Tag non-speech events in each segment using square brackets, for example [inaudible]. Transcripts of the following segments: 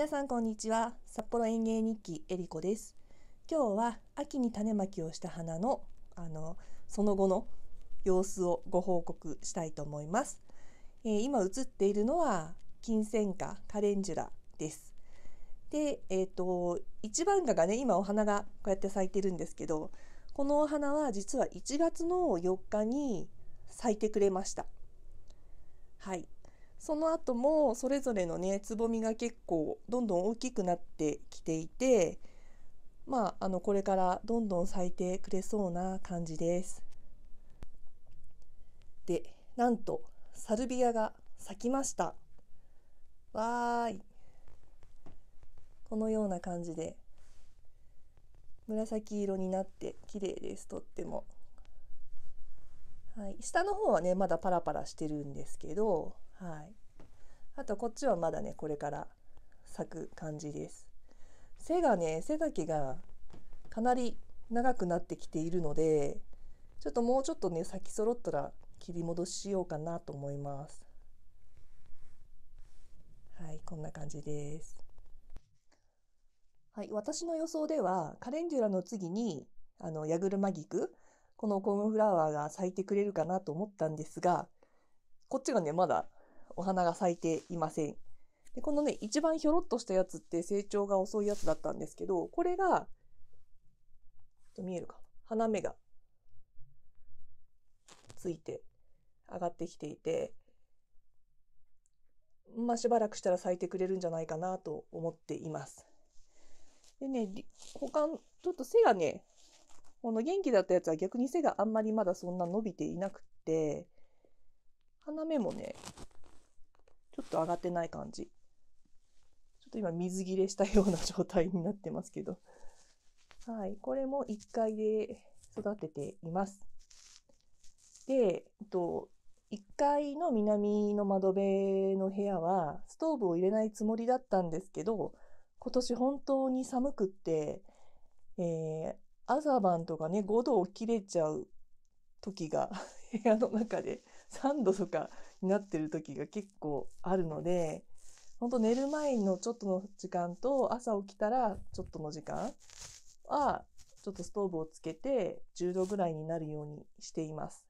皆さんこんにちは札幌園芸日記えりこです今日は秋に種まきをした花のあのその後の様子をご報告したいと思います、えー、今映っているのは金銭花カレンジュラですでえっ、ー、と一番花がね今お花がこうやって咲いてるんですけどこのお花は実は1月の4日に咲いてくれましたはいその後もそれぞれのねつぼみが結構どんどん大きくなってきていてまああのこれからどんどん咲いてくれそうな感じです。でなんとサルビアが咲きました。わーいこのような感じで紫色になって綺麗ですとっても。はい、下の方はねまだパラパラしてるんですけどはい、あとこっちはまだねこれから咲く感じです背がね背丈がかなり長くなってきているのでちょっともうちょっとね咲き揃ったら切り戻しようかなと思いますはいこんな感じですはい私の予想ではカレンデュラの次にあのヤグルマギクこのコーンフラワーが咲いてくれるかなと思ったんですがこっちがねまだお花が咲いていません。で、このね、一番ひょろっとしたやつって成長が遅いやつだったんですけど、これが、と見えるかな花芽がついて上がってきていて、まあ、しばらくしたら咲いてくれるんじゃないかなと思っています。でね、他、ちょっと背がね、この元気だったやつは逆に背があんまりまだそんな伸びていなくて、花芽もね、ちょっと上がってない感じ。ちょっと今水切れしたような状態になってますけど。はい。これも1階で育てています。で、えっと、1階の南の窓辺の部屋はストーブを入れないつもりだったんですけど、今年本当に寒くって、えー、朝晩とかね、5度を切れちゃう時が部屋の中で3度とかになってる時が結構あるので、本当寝る前のちょっとの時間と朝起きたらちょっとの時間は、ちょっとストーブをつけて10度ぐらいになるようにしています。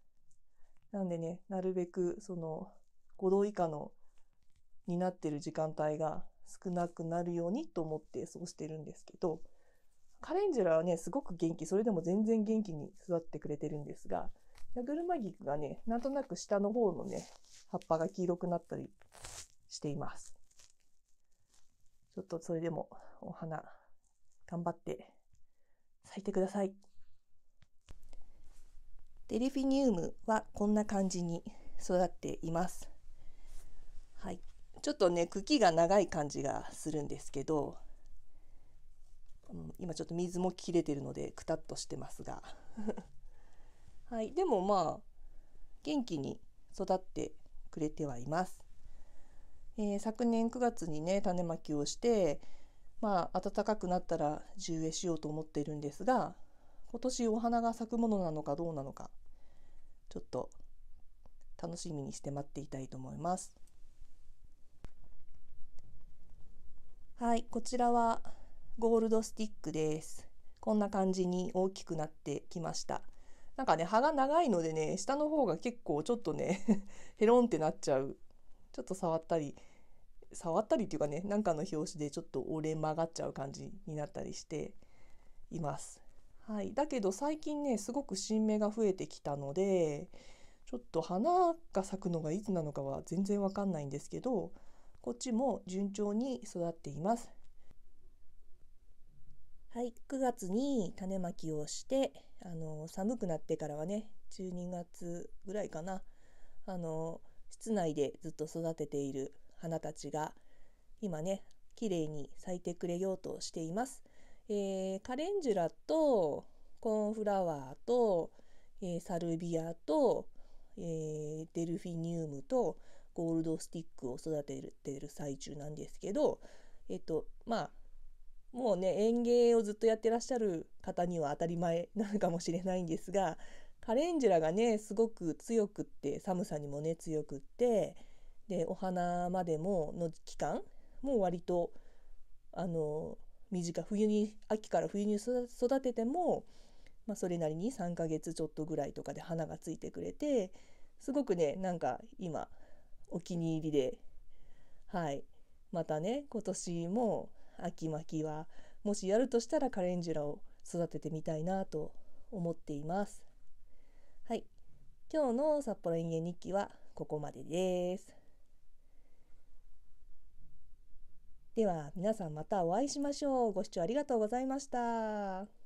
なんでね、なるべくその5度以下のになってる時間帯が少なくなるようにと思ってそうしてるんですけど、カレンジュラはね、すごく元気、それでも全然元気に育ってくれてるんですが、ヤドルマギクがね、なんとなく下の方のね、葉っぱが黄色くなったりしています。ちょっとそれでもお花、頑張って咲いてください。デリフィニウムはこんな感じに育っています。はい。ちょっとね、茎が長い感じがするんですけど、うん、今ちょっと水も切れてるので、くたっとしてますが。[laughs] はい、でもまあ元気に育ってくれてはいます。えー、昨年9月にね種まきをしてまあ暖かくなったら地植えしようと思っているんですが今年お花が咲くものなのかどうなのかちょっと楽しみにして待っていたいと思います。はい、こちらはゴールドスティックです。こんな感じに大きくなってきました。なんかね葉が長いのでね下の方が結構ちょっとね [laughs] ヘロンってなっちゃうちょっと触ったり触ったりっていうかねなんかの表紙でちょっと折れ曲がっちゃう感じになったりしています。はい、だけど最近ねすごく新芽が増えてきたのでちょっと花が咲くのがいつなのかは全然わかんないんですけどこっちも順調に育っています。はい、9月に種まきをしてあの寒くなってからはね12月ぐらいかなあの室内でずっと育てている花たちが今ね綺麗に咲いてくれようとしています。えー、カレンジュラとコーンフラワーと、えー、サルビアと、えー、デルフィニウムとゴールドスティックを育ててる最中なんですけど、えっとまあ、もうね園芸をずっとやってらっしゃる方には当たり前 [laughs] なのかもしれないんですがカレンジュラがねすごく強くって寒さにもね強くってでお花までもの期間もう割とあの短い冬に秋から冬に育てても、まあ、それなりに3ヶ月ちょっとぐらいとかで花がついてくれてすごくねなんか今お気に入りではいまたね今年も秋巻きはもしやるとしたらカレンジュラを育ててみたいなと思っていますはい今日の札幌園芸日記はここまでですでは皆さんまたお会いしましょうご視聴ありがとうございました